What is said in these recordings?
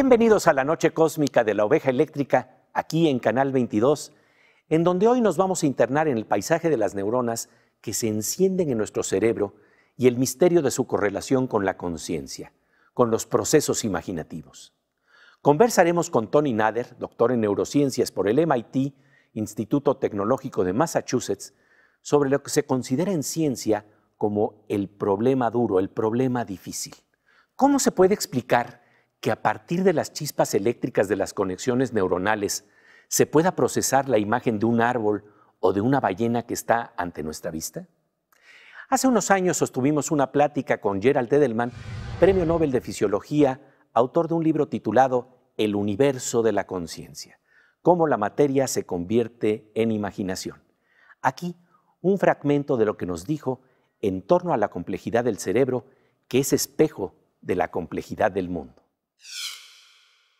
Bienvenidos a la noche cósmica de la oveja eléctrica aquí en Canal 22, en donde hoy nos vamos a internar en el paisaje de las neuronas que se encienden en nuestro cerebro y el misterio de su correlación con la conciencia, con los procesos imaginativos. Conversaremos con Tony Nader, doctor en neurociencias por el MIT, Instituto Tecnológico de Massachusetts, sobre lo que se considera en ciencia como el problema duro, el problema difícil. ¿Cómo se puede explicar que a partir de las chispas eléctricas de las conexiones neuronales se pueda procesar la imagen de un árbol o de una ballena que está ante nuestra vista? Hace unos años sostuvimos una plática con Gerald Edelman, Premio Nobel de Fisiología, autor de un libro titulado El universo de la conciencia, cómo la materia se convierte en imaginación. Aquí, un fragmento de lo que nos dijo en torno a la complejidad del cerebro, que es espejo de la complejidad del mundo.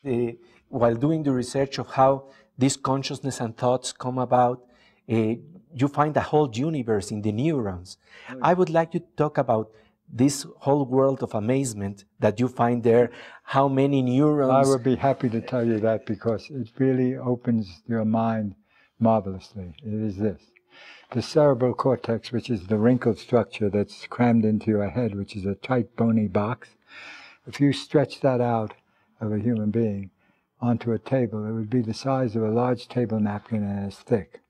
The, while doing the research of how this consciousness and thoughts come about, uh, you find a whole universe in the neurons. Hmm. I would like to talk about this whole world of amazement that you find there, how many neurons. I would be happy to tell you that because it really opens your mind marvelously. It is this the cerebral cortex, which is the wrinkled structure that's crammed into your head, which is a tight, bony box, if you stretch that out of a human being onto a table, it would be the size of a large table napkin and as thick.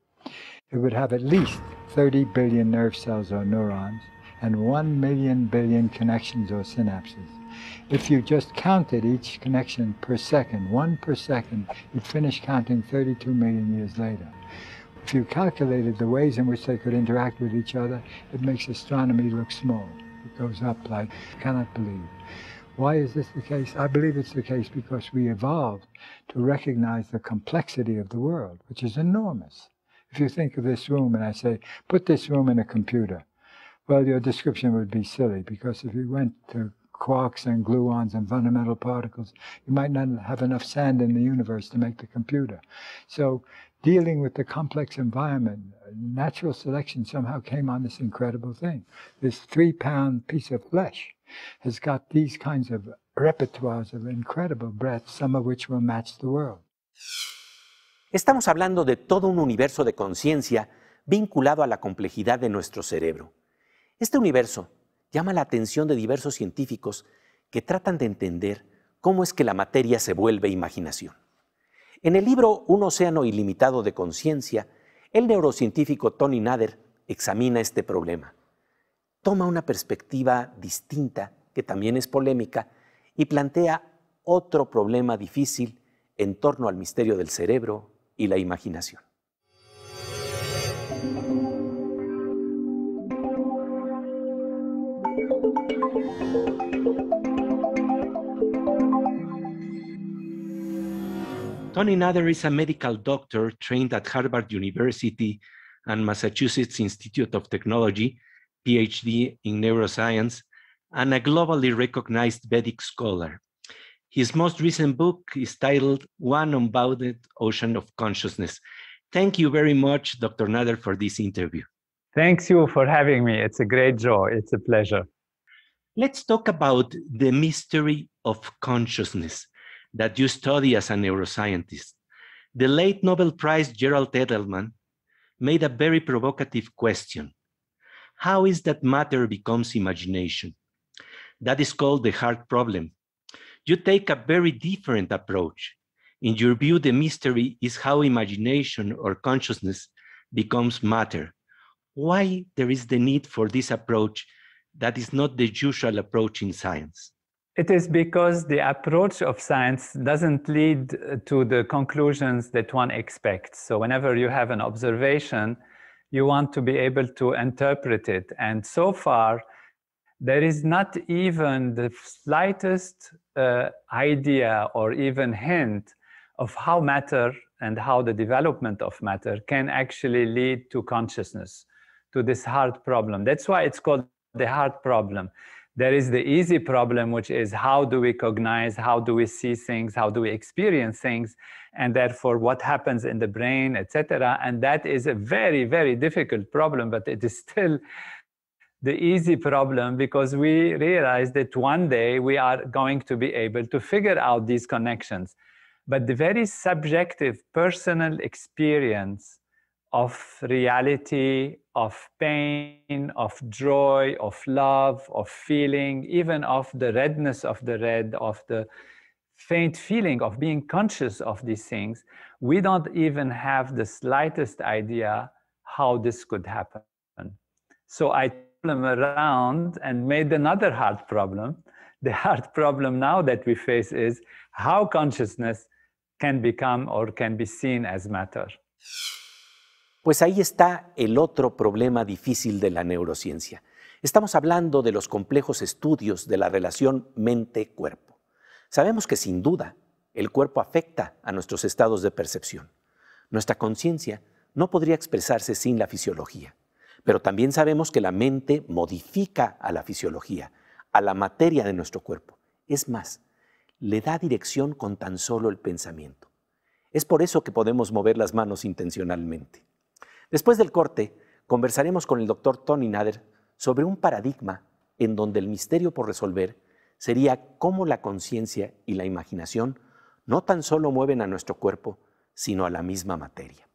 It would have at least 30 billion nerve cells or neurons and 1 million billion connections or synapses. If you just counted each connection per second, one per second, you'd finish counting 32 million years later. If you calculated the ways in which they could interact with each other, it makes astronomy look small. It goes up like I cannot believe. Why is this the case? I believe it's the case because we evolved to recognize the complexity of the world, which is enormous. If you think of this room and I say, put this room in a computer, well, your description would be silly because if you went to quarks and gluons and fundamental particles, you might not have enough sand in the universe to make the computer. So dealing with the complex environment, natural selection somehow came on this incredible thing. This three pound piece of flesh has got these kinds of repertoires of incredible breadth, some of which will match the world. Estamos hablando de todo un universo de conciencia vinculado a la complejidad de nuestro cerebro. Este universo llama la atención de diversos científicos que tratan de entender cómo es que la materia se vuelve imaginación. En el libro Un océano ilimitado de conciencia, el neurocientífico Tony Nader examina este problema toma una perspectiva distinta, que también es polémica, y plantea otro problema difícil en torno al misterio del cerebro y la imaginación. Tony Nader is a medical doctor trained at Harvard University and Massachusetts Institute of Technology PhD in neuroscience, and a globally recognized Vedic scholar. His most recent book is titled One Unbounded Ocean of Consciousness. Thank you very much, Dr. Nader, for this interview. Thanks you for having me. It's a great joy. It's a pleasure. Let's talk about the mystery of consciousness that you study as a neuroscientist. The late Nobel Prize Gerald Edelman made a very provocative question how is that matter becomes imagination? That is called the hard problem. You take a very different approach. In your view, the mystery is how imagination or consciousness becomes matter. Why there is the need for this approach that is not the usual approach in science? It is because the approach of science doesn't lead to the conclusions that one expects. So whenever you have an observation, you want to be able to interpret it. And so far, there is not even the slightest uh, idea or even hint of how matter and how the development of matter can actually lead to consciousness, to this hard problem. That's why it's called the hard problem. There is the easy problem, which is how do we cognize, how do we see things, how do we experience things? and therefore what happens in the brain, etc. And that is a very, very difficult problem, but it is still the easy problem because we realize that one day we are going to be able to figure out these connections. But the very subjective personal experience of reality, of pain, of joy, of love, of feeling, even of the redness of the red, of the faint feeling of being conscious of these things, we don't even have the slightest idea how this could happen. So I them around and made another hard problem. The hard problem now that we face is how consciousness can become or can be seen as matter. Pues ahí está el otro problema difícil de la neurociencia. Estamos hablando de los complejos estudios de la relación mente-cuerpo. Sabemos que sin duda el cuerpo afecta a nuestros estados de percepción. Nuestra conciencia no podría expresarse sin la fisiología, pero también sabemos que la mente modifica a la fisiología, a la materia de nuestro cuerpo. Es más, le da dirección con tan solo el pensamiento. Es por eso que podemos mover las manos intencionalmente. Después del corte, conversaremos con el doctor Tony Nader sobre un paradigma en donde el misterio por resolver sería cómo la conciencia y la imaginación no tan solo mueven a nuestro cuerpo, sino a la misma materia.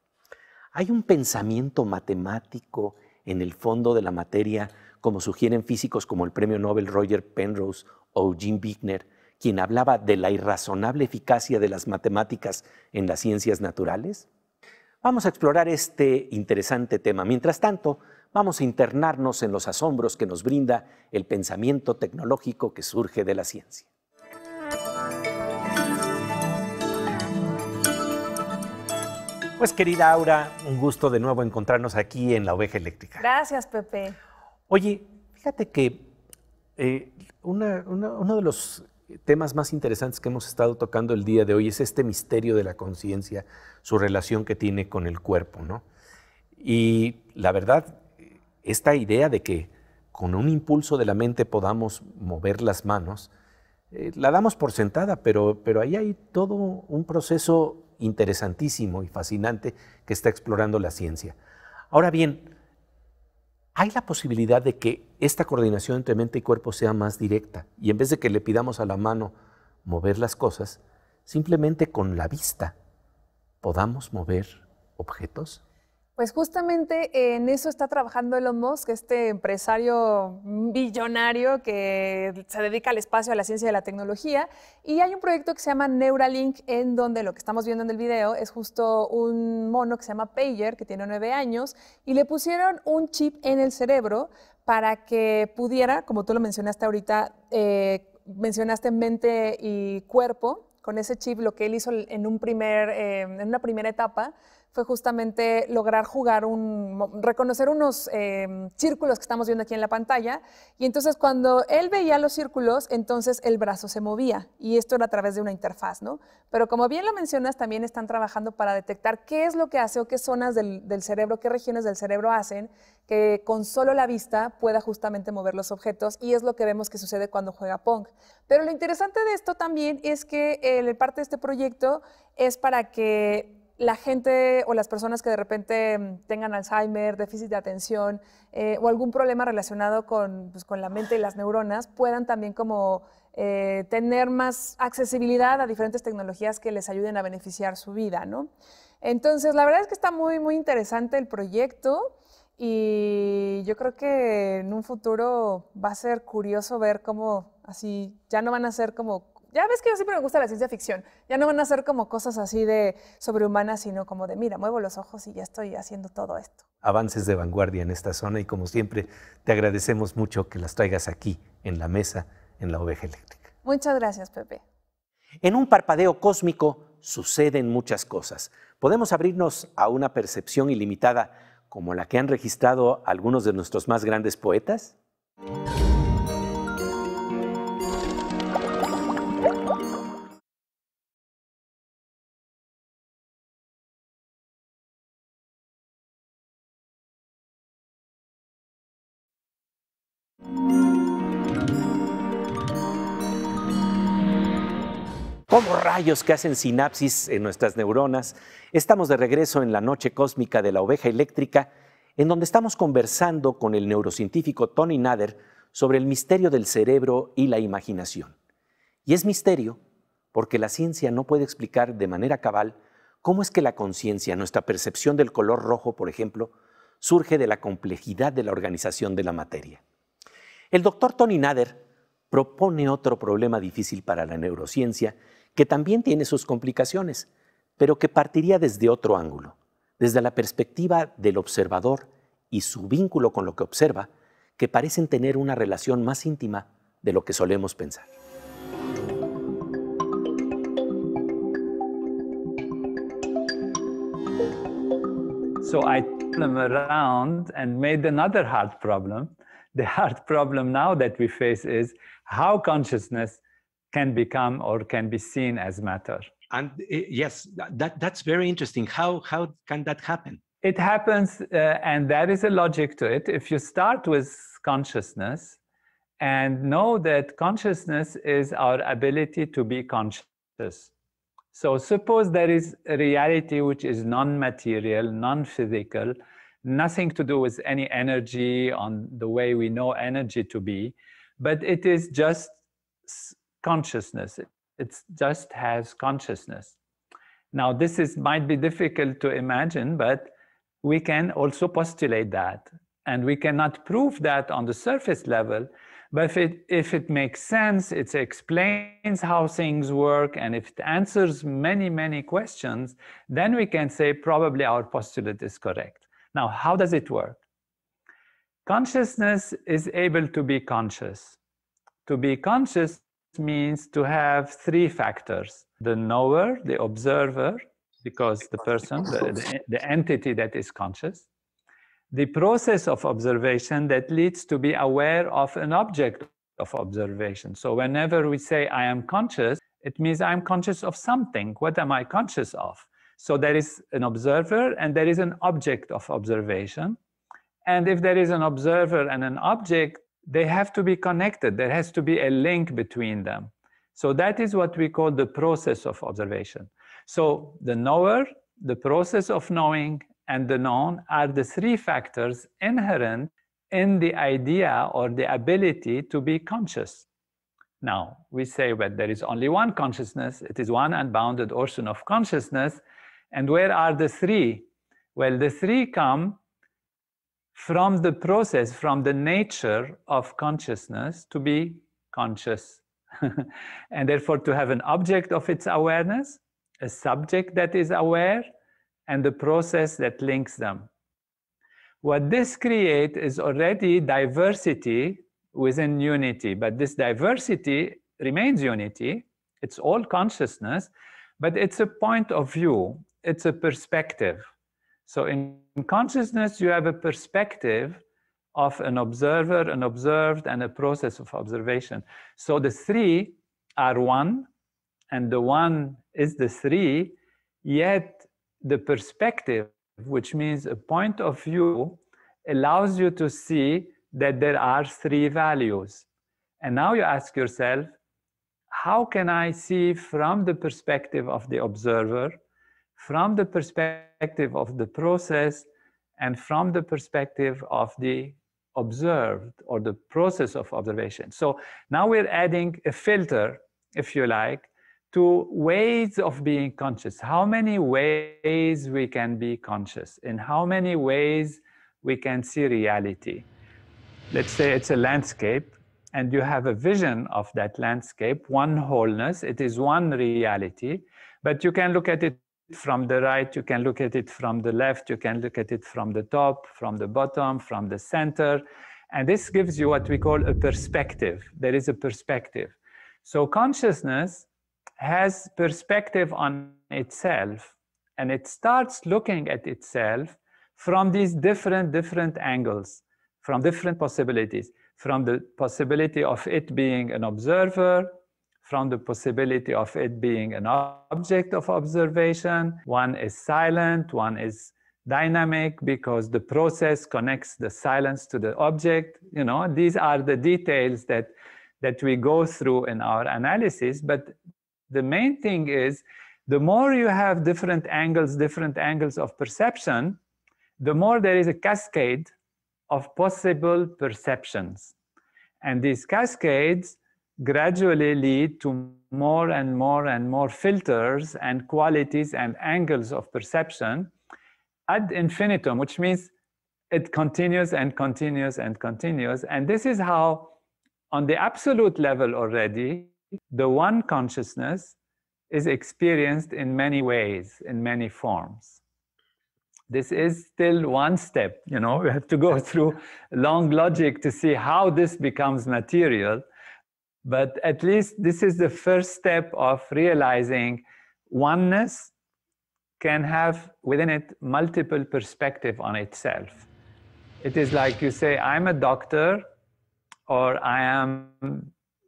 Hay un pensamiento matemático en el fondo de la materia, como sugieren físicos como el premio Nobel Roger Penrose o Jim Wigner, quien hablaba de la irrazonable eficacia de las matemáticas en las ciencias naturales? Vamos a explorar este interesante tema. Mientras tanto, vamos a internarnos en los asombros que nos brinda el pensamiento tecnológico que surge de la ciencia. Pues querida Aura, un gusto de nuevo encontrarnos aquí en La Oveja Eléctrica. Gracias, Pepe. Oye, fíjate que eh, uno de los temas más interesantes que hemos estado tocando el día de hoy es este misterio de la conciencia, su relación que tiene con el cuerpo, ¿no? Y la verdad, esta idea de que con un impulso de la mente podamos mover las manos, eh, la damos por sentada, pero ahí hay todo un proceso interesantísimo y fascinante que está explorando la ciencia. Ahora bien, hay la posibilidad de que esta coordinación entre mente y cuerpo sea más directa y en vez de que le pidamos a la mano mover las cosas, simplemente con la vista podamos mover objetos. Pues justamente en eso está trabajando Elon Musk, este empresario billonario que se dedica al espacio, a la ciencia y a la tecnología. Y hay un proyecto que se llama Neuralink, en donde lo que estamos viendo en el video es justo un mono que se llama Pager, que tiene nueve años, y le pusieron un chip en el cerebro para que pudiera, como tú lo mencionaste ahorita, eh, mencionaste mente y cuerpo, con ese chip lo que él hizo primer, eh, en una primera etapa fue justamente lograr jugar un, reconocer unos em, círculos que estamos viendo aquí en la pantalla. Y entonces cuando él veía los círculos, entonces el brazo se movía. Y esto era a través de una interfaz, ¿no? Pero como bien lo mencionas, también están trabajando para detectar qué es lo que hace o qué zonas del, cerebro, qué regiones del cerebro hacen que con solo la vista pueda justamente mover los objetos. Y es lo que vemos que sucede cuando juega Pong. Pero lo interesante de esto también es que eh, parte de este proyecto es para que la gente o las personas que de repente mm, tengan Alzheimer, déficit de atención eh, o algún problema relacionado pues, con, la mente y las neuronas puedan también como eh, tener más accesibilidad a diferentes tecnologías que les ayuden a beneficiar su vida, ¿no? Entonces, la verdad es que está muy, muy interesante el proyecto y yo creo que en un futuro va a ser curioso ver cómo así ya no van a ser como ya ves que yo siempre me gusta la ciencia ficción. Ya no van a ser como cosas así de sobrehumanas, sino como de, mira, muevo los ojos y ya estoy haciendo todo esto. Avances de vanguardia en esta zona y como siempre te agradecemos mucho que las traigas aquí, en la mesa, en la oveja eléctrica. Muchas gracias, Pepe. En un parpadeo cósmico suceden muchas cosas. Podemos abrirnos a una percepción ilimitada como la que han registrado algunos de nuestros más grandes poetas. ¿Cómo rayos que hacen sinapsis en nuestras neuronas? Estamos de regreso en la noche cósmica de la oveja eléctrica, en donde estamos conversando con el neurocientífico Tony Nader sobre el misterio del cerebro y la imaginación. Y es misterio porque la ciencia no puede explicar de manera cabal cómo es que la conciencia, nuestra percepción del color rojo, por ejemplo, surge de la complejidad de la organización de la materia. El doctor Tony Nader propone otro problema difícil para la neurociencia, que también tiene sus complicaciones, pero que partiría desde otro ángulo, desde la perspectiva del observador y su vínculo con lo que observa, que parecen tener una relación más íntima de lo que solemos pensar. So I around and made another hard problem. The hard problem now that we face is how consciousness can become or can be seen as matter. And eh, yes, that, that's very interesting. How, how can that happen? It happens, uh, and there is a logic to it. If you start with consciousness and know that consciousness is our ability to be conscious. So suppose there is a reality which is non-material, non-physical, nothing to do with any energy on the way we know energy to be, but it is just consciousness. It, just has consciousness. Now, this is might be difficult to imagine, but we can also postulate that. And we cannot prove that on the surface level, but if it, if it makes sense, it explains how things work, and if it answers many, many questions, then we can say probably our postulate is correct. Now, how does it work? Consciousness is able to be conscious. To be conscious means to have three factors the knower, the observer, because the person, the, the, entity that is conscious, the process of observation that leads to be aware of an object of observation. So, whenever we say I am conscious, it means I'm conscious of something. What am I conscious of? So, there is an observer and there is an object of observation. And if there is an observer and an object, they have to be connected. There has to be a link between them. So that is what we call the process of observation. So the knower, the process of knowing, and the known are the three factors inherent in the idea or the ability to be conscious. Now, we say that well, there is only one consciousness, it is one unbounded ocean of consciousness. And where are the three? Well, the three come from the process, from the nature of consciousness to be conscious. and therefore to have an object of its awareness, a subject that is aware, and the process that links them. What this creates is already diversity within unity, but this diversity remains unity. It's all consciousness, but it's a point of view, it's a perspective. So in consciousness, you have a perspective of an observer, an observed, and a process of observation. So the three are one, and the one is the three, yet the perspective, which means a point of view, allows you to see that there are three values. And now you ask yourself, how can I see from the perspective of the observer from the perspective of the process and from the perspective of the observed or the process of observation. So now we're adding a filter, if you like, to ways of being conscious. How many ways we can be conscious? In how many ways we can see reality? Let's say it's a landscape and you have a vision of that landscape, one wholeness, it is one reality, but you can look at it from the right, you can look at it from the left, you can look at it from the top, from the bottom, from the center. And this gives you what we call a perspective. There is a perspective. So consciousness has perspective on itself and it starts looking at itself from these different, different angles, from different possibilities, from the possibility of it being an observer, from the possibility of it being an object of observation. One is silent, one is dynamic because the process connects the silence to the object. You know, these are the details that, that we go through in our analysis. But the main thing is the more you have different angles, different angles of perception, the more there is a cascade of possible perceptions. And these cascades gradually lead to more and more and more filters and qualities and angles of perception ad infinitum, which means it continues and continues and continues. And this is how, on the absolute level already, the one consciousness is experienced in many ways, in many forms. This is still one step, you know, we have to go through long logic to see how this becomes material but at least this is the first step of realizing oneness can have within it multiple perspective on itself. It is like you say, I'm a doctor, or I am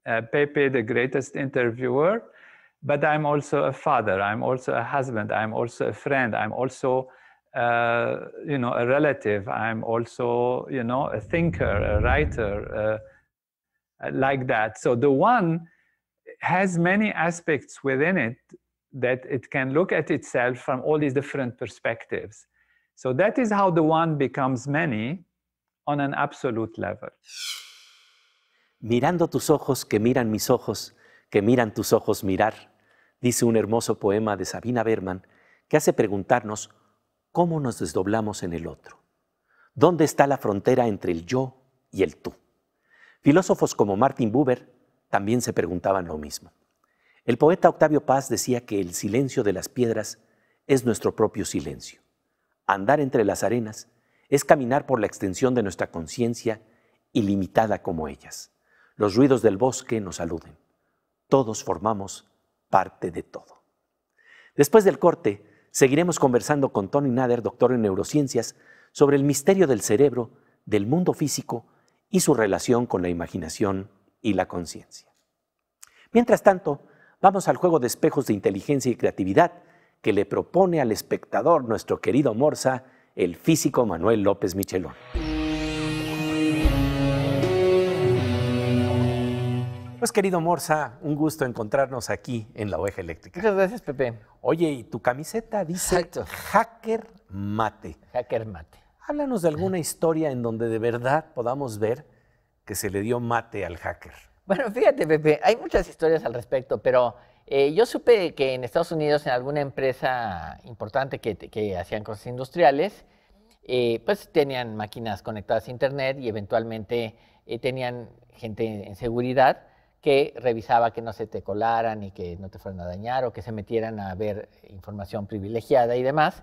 uh, Pepe, the greatest interviewer, but I'm also a father, I'm also a husband, I'm also a friend, I'm also, uh, you know, a relative, I'm also, you know, a thinker, a writer, uh, uh, like that. So the one has many aspects within it that it can look at itself from all these different perspectives. So that is how the one becomes many on an absolute level. Mirando tus ojos que miran mis ojos, que miran tus ojos mirar, dice un hermoso poema de Sabina Berman que hace preguntarnos cómo nos desdoblamos en el otro. ¿Dónde está la frontera entre el yo y el tú? Filósofos como Martin Buber también se preguntaban lo mismo. El poeta Octavio Paz decía que el silencio de las piedras es nuestro propio silencio. Andar entre las arenas es caminar por la extensión de nuestra conciencia ilimitada como ellas. Los ruidos del bosque nos aluden. Todos formamos parte de todo. Después del corte, seguiremos conversando con Tony Nader, doctor en neurociencias, sobre el misterio del cerebro, del mundo físico y su relación con la imaginación y la conciencia. Mientras tanto, vamos al juego de espejos de inteligencia y creatividad que le propone al espectador nuestro querido Morsa, el físico Manuel López Michelón. Pues querido Morsa, un gusto encontrarnos aquí en la oveja eléctrica. Muchas gracias, Pepe. Oye, y tu camiseta dice hacker mate. Hacker mate. Háblanos de alguna historia en donde de verdad podamos ver que se le dio mate al hacker. Bueno, fíjate, Pepe, hay muchas historias al respecto, pero eh, yo supe que en Estados Unidos, en alguna empresa importante que, hacían cosas industriales, eh, pues tenían máquinas conectadas a Internet y eventualmente eh, tenían gente en seguridad que revisaba que no se te colaran y que no te fueran a dañar o que se metieran a ver información privilegiada y demás.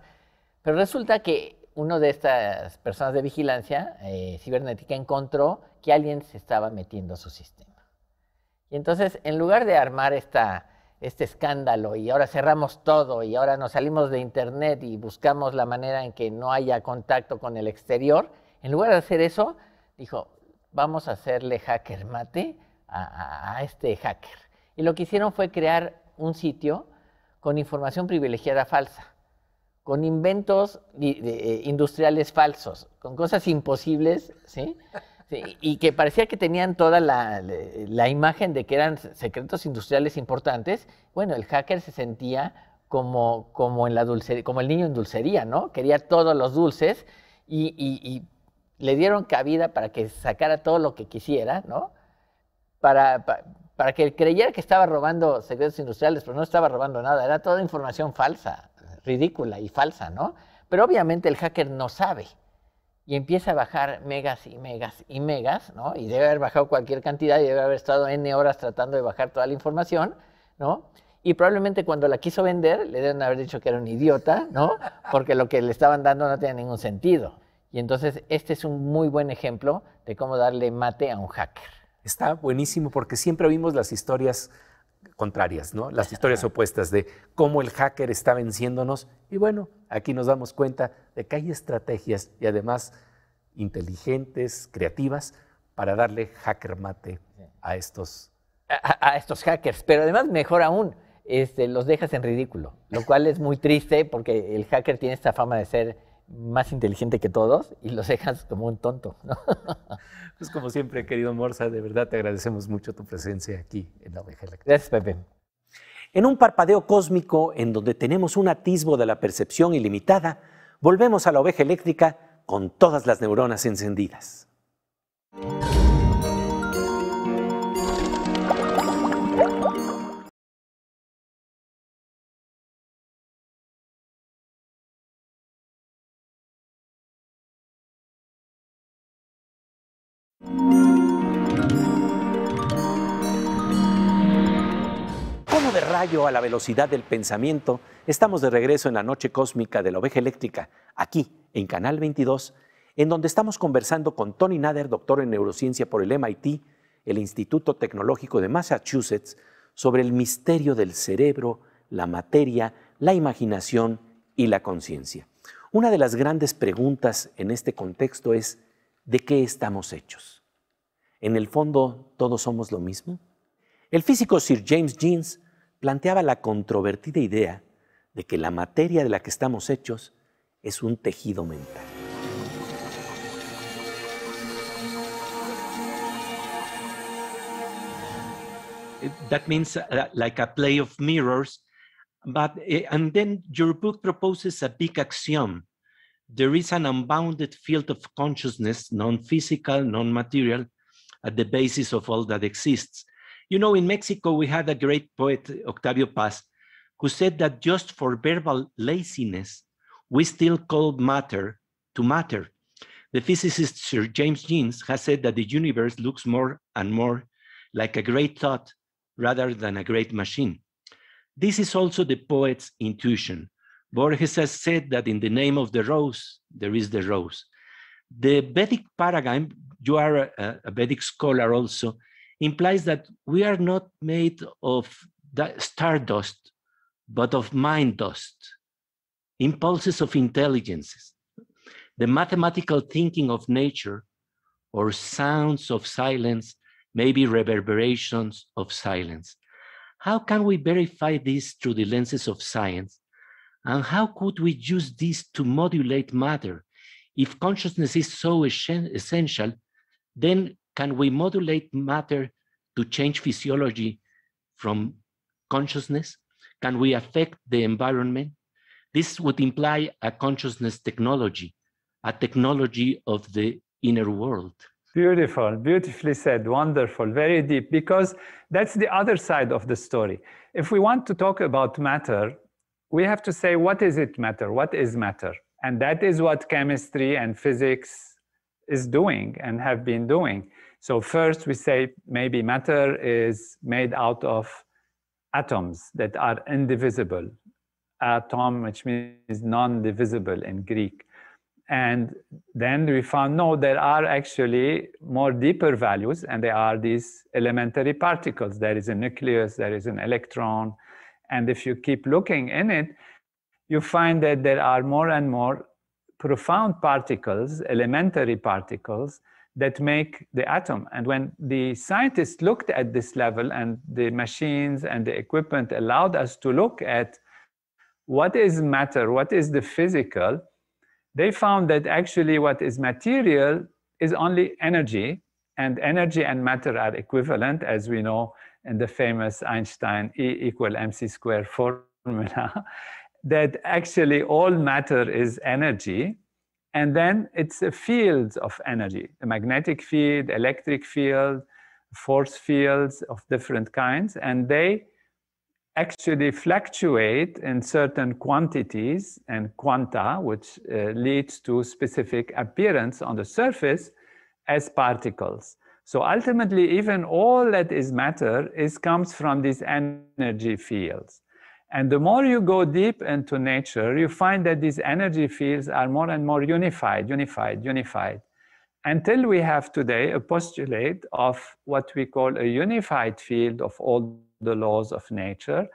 Pero resulta que uno de estas personas de vigilancia eh, cibernética encontró que alguien se estaba metiendo a su sistema. Y entonces, en lugar de armar este escándalo y ahora cerramos todo y ahora nos salimos de Internet y buscamos la manera en que no haya contacto con el exterior, en lugar de hacer eso, dijo, vamos a hacerle hacker mate a este hacker. Y lo que hicieron fue crear un sitio con información privilegiada falsa con inventos eh, industriales falsos, con cosas imposibles, ¿sí? y que parecía que tenían toda la, imagen de que eran secretos industriales importantes. Bueno, el hacker se sentía como, como, en la como el niño en dulcería, ¿no? Quería todos los dulces y, le dieron cabida para que sacara todo lo que quisiera, ¿no? para, para que creyera que estaba robando secretos industriales, pero no estaba robando nada, era toda información falsa, ridícula y falsa, ¿no? Pero obviamente el hacker no sabe y empieza a bajar megas y megas y megas, ¿no? Y debe haber bajado cualquier cantidad y debe haber estado N horas tratando de bajar toda la información, ¿no? Y probablemente cuando la quiso vender le deben haber dicho que era un idiota, ¿no? Porque lo que le estaban dando no tenía ningún sentido. Y entonces este es un muy buen ejemplo de cómo darle mate a un hacker. Está buenísimo porque siempre vimos las historias contrarias, ¿no? Las historias opuestas de cómo el hacker está venciéndonos. Y bueno, aquí nos damos cuenta de que hay estrategias y además inteligentes, creativas, para darle hacker mate a estos. estos hackers, pero además mejor aún, este, los dejas en ridículo, lo cual es muy triste porque el hacker tiene esta fama de ser más inteligente que todos y los dejas como un tonto. Pues como siempre, querido Morsa, de verdad te agradecemos mucho tu presencia aquí en la Oveja Eléctrica. Gracias, Pepe. En un parpadeo cósmico en donde tenemos un atisbo de la percepción ilimitada, volvemos a la oveja eléctrica con todas las neuronas encendidas. a la velocidad del pensamiento, estamos de regreso en la noche cósmica de la oveja eléctrica, aquí en Canal 22, en donde estamos conversando con Tony Nader, doctor en neurociencia por el MIT, el Instituto Tecnológico de Massachusetts, sobre el misterio del cerebro, la materia, la imaginación y la conciencia. Una de las grandes preguntas en este contexto es, ¿de qué estamos hechos? ¿En el fondo todos somos lo mismo? El físico Sir James Jeans planteaba la controvertida idea de que la materia de la que estamos hechos es un tejido mental. That means uh, like a play of mirrors, but eh, and then your book proposes a big axiom. There is an unbounded field of consciousness, non-physical, non-material, at the basis of all that exists. You know, in Mexico, we had a great poet, Octavio Paz, who said that just for verbal laziness, we still call matter to matter. The physicist Sir James Jeans has said that the universe looks more and more like a great thought rather than a great machine. This is also the poet's intuition. Borges has said that in the name of the rose, there is the rose. The Vedic paradigm, you are a, a Vedic scholar also, implies that we are not made of stardust, but of mind dust, impulses of intelligences, the mathematical thinking of nature, or sounds of silence, maybe reverberations of silence. How can we verify this through the lenses of science? And how could we use this to modulate matter? If consciousness is so essential, then can we modulate matter to change physiology from consciousness? Can we affect the environment? This would imply a consciousness technology, a technology of the inner world. Beautiful, beautifully said, wonderful, very deep, because that's the other side of the story. If we want to talk about matter, we have to say, what is it matter? What is matter? And that is what chemistry and physics is doing and have been doing. So first we say maybe matter is made out of atoms that are indivisible. Atom, which means non-divisible in Greek. And then we found, no, there are actually more deeper values, and there are these elementary particles. There is a nucleus, there is an electron. And if you keep looking in it, you find that there are more and more profound particles, elementary particles, that make the atom. And when the scientists looked at this level and the machines and the equipment allowed us to look at what is matter, what is the physical, they found that actually what is material is only energy, and energy and matter are equivalent, as we know in the famous Einstein E equal mc square formula. that actually all matter is energy. And then it's a field of energy, the magnetic field, electric field, force fields of different kinds. And they actually fluctuate in certain quantities and quanta, which uh, leads to specific appearance on the surface as particles. So ultimately, even all that is matter is comes from these energy fields. And the more you go deep into nature, you find that these energy fields are more and more unified, unified, unified. Until we have today a postulate of what we call a unified field of all the laws of nature,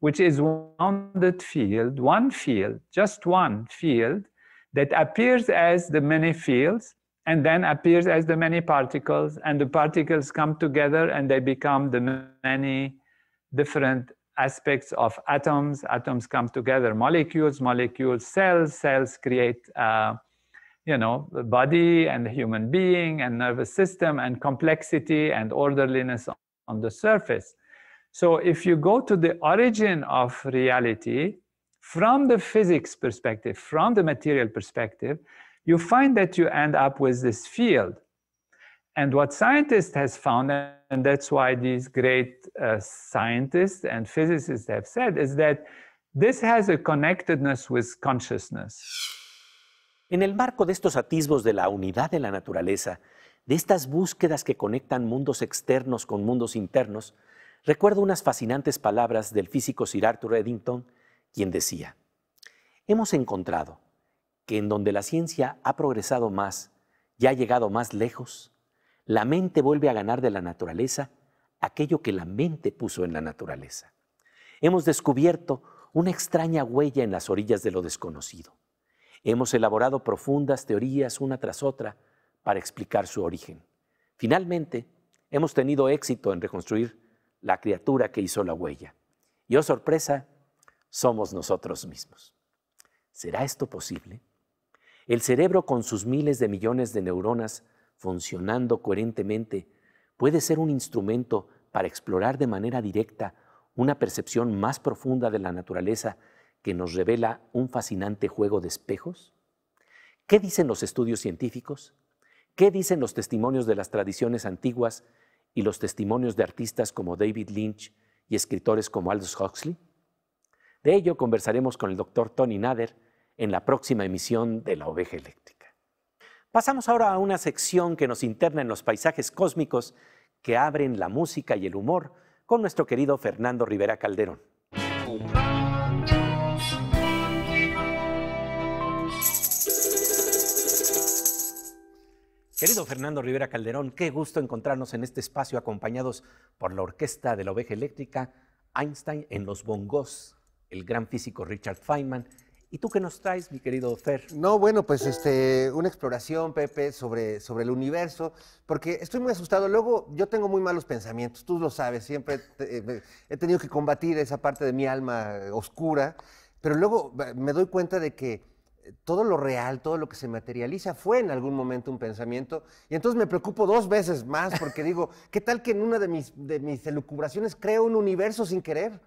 which is one field, one field, just one field that appears as the many fields and then appears as the many particles and the particles come together and they become the many different aspects of atoms. Atoms come together, molecules, molecules, cells, cells create, uh, you know, the body and the human being and nervous system and complexity and orderliness on the surface. So if you go to the origin of reality from the physics perspective, from the material perspective, you find that you end up with this field And what scientists has found, and that's why these great uh, scientists and physicists have said, is that this has a connectedness with consciousness. En el marco de estos atisbos de la unidad de la naturaleza, de estas búsquedas que conectan mundos externos con mundos internos, recuerdo unas fascinantes palabras del físico Sir Arthur Eddington, quien decía, hemos encontrado que en donde la ciencia ha progresado más y ha llegado más lejos, la mente vuelve a ganar de la naturaleza aquello que la mente puso en la naturaleza. Hemos descubierto una extraña huella en las orillas de lo desconocido. Hemos elaborado profundas teorías una tras otra para explicar su origen. Finalmente, hemos tenido éxito en reconstruir la criatura que hizo la huella. Y oh sorpresa, somos nosotros mismos. ¿Será esto posible? El cerebro con sus miles de millones de neuronas funcionando coherentemente, puede ser un instrumento para explorar de manera directa una percepción más profunda de la naturaleza que nos revela un fascinante juego de espejos? ¿Qué dicen los estudios científicos? ¿Qué dicen los testimonios de las tradiciones antiguas y los testimonios de artistas como David Lynch y escritores como Aldous Huxley? De ello conversaremos con el doctor Tony Nader en la próxima emisión de La Oveja Pasamos ahora a una sección que nos interna en los paisajes cósmicos que abren la música y el humor con nuestro querido Fernando Rivera Calderón. Querido Fernando Rivera Calderón, qué gusto encontrarnos en este espacio acompañados por la Orquesta de la Oveja Eléctrica, Einstein en los Bongos, el gran físico Richard Feynman ¿Y tú qué nos traes, mi querido Fer? No, bueno, pues este, una exploración, Pepe, sobre, sobre el universo, porque estoy muy asustado. Luego, yo tengo muy malos pensamientos, tú lo sabes, siempre eh, he tenido que combatir esa parte de mi alma oscura, pero luego eh, me doy cuenta de que eh, todo lo real, todo lo que se materializa fue en algún momento un pensamiento. Y entonces me preocupo dos veces más porque digo, ¿qué tal que en una de mis, de mis elucubraciones creo un universo sin querer?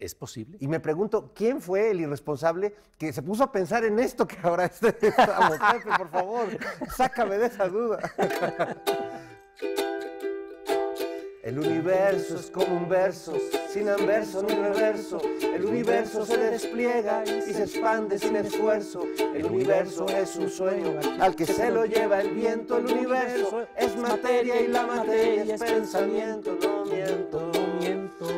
¿Es posible? Y me pregunto, ¿quién fue el irresponsable que se puso a pensar en esto que ahora estamos? Pepe, por favor, sácame de esa duda. El universo es como un verso, sin anverso ni reverso. El universo se despliega y se expande sin esfuerzo. El universo es un sueño al que se lo lleva el viento. El universo es materia y la materia es pensamiento, no miento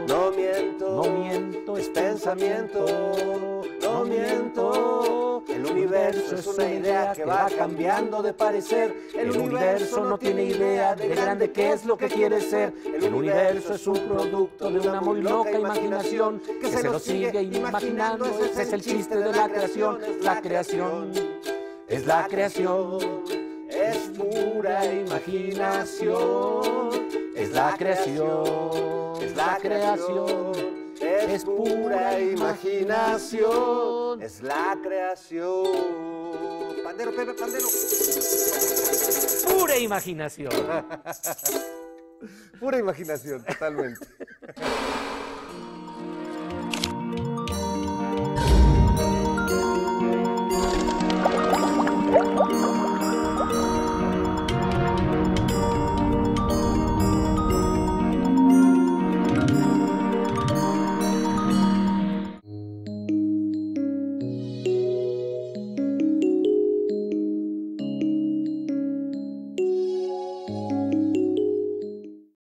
no miento, no miento, es pensamiento, no miento. El universo es una idea que va cambiando de parecer. El universo no tiene idea de grande qué es lo que quiere ser. El universo es un producto de una muy loca imaginación que se lo sigue imaginando. Ese es el chiste de la creación. La creación es la creación, es pura imaginación la creación, es la creación, es pura imaginación, es la creación. Pandero, Pepe, pandero. Pura imaginación. pura imaginación, totalmente.